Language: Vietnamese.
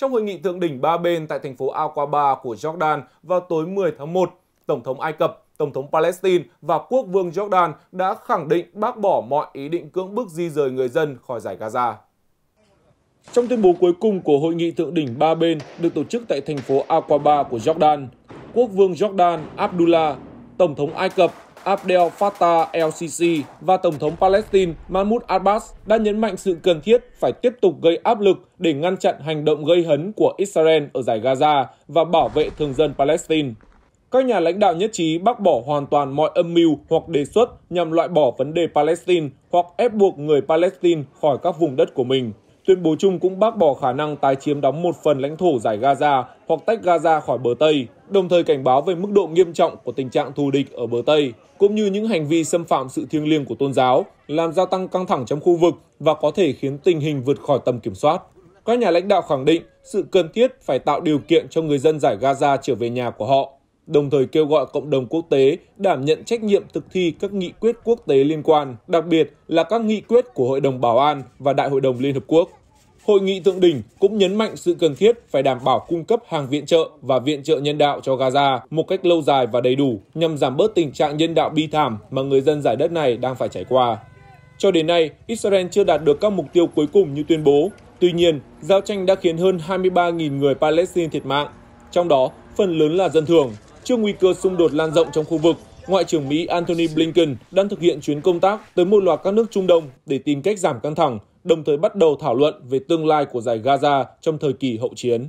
Trong hội nghị thượng đỉnh ba bên tại thành phố Aqaba của Jordan vào tối 10 tháng 1, Tổng thống Ai Cập, Tổng thống Palestine và quốc vương Jordan đã khẳng định bác bỏ mọi ý định cưỡng bức di rời người dân khỏi giải Gaza. Trong tuyên bố cuối cùng của hội nghị thượng đỉnh ba bên được tổ chức tại thành phố Aqaba của Jordan, quốc vương Jordan Abdullah, Tổng thống Ai Cập Abdel Fattah el-Sisi và Tổng thống Palestine Mahmoud Abbas đã nhấn mạnh sự cần thiết phải tiếp tục gây áp lực để ngăn chặn hành động gây hấn của Israel ở giải Gaza và bảo vệ thường dân Palestine. Các nhà lãnh đạo nhất trí bác bỏ hoàn toàn mọi âm mưu hoặc đề xuất nhằm loại bỏ vấn đề Palestine hoặc ép buộc người Palestine khỏi các vùng đất của mình. Tuyên bố chung cũng bác bỏ khả năng tái chiếm đóng một phần lãnh thổ giải Gaza hoặc tách Gaza khỏi bờ Tây, đồng thời cảnh báo về mức độ nghiêm trọng của tình trạng thù địch ở bờ Tây, cũng như những hành vi xâm phạm sự thiêng liêng của tôn giáo, làm gia tăng căng thẳng trong khu vực và có thể khiến tình hình vượt khỏi tầm kiểm soát. Các nhà lãnh đạo khẳng định sự cần thiết phải tạo điều kiện cho người dân giải Gaza trở về nhà của họ, đồng thời kêu gọi cộng đồng quốc tế đảm nhận trách nhiệm thực thi các nghị quyết quốc tế liên quan, đặc biệt là các nghị quyết của Hội đồng Bảo an và Đại hội đồng Liên Hợp Quốc. Hội nghị thượng đỉnh cũng nhấn mạnh sự cần thiết phải đảm bảo cung cấp hàng viện trợ và viện trợ nhân đạo cho Gaza một cách lâu dài và đầy đủ nhằm giảm bớt tình trạng nhân đạo bi thảm mà người dân giải đất này đang phải trải qua. Cho đến nay, Israel chưa đạt được các mục tiêu cuối cùng như tuyên bố. Tuy nhiên, giao tranh đã khiến hơn 23.000 người Palestine thiệt mạng, trong đó phần lớn là dân thường. Trước nguy cơ xung đột lan rộng trong khu vực, Ngoại trưởng Mỹ Antony Blinken đang thực hiện chuyến công tác tới một loạt các nước Trung Đông để tìm cách giảm căng thẳng đồng thời bắt đầu thảo luận về tương lai của giải gaza trong thời kỳ hậu chiến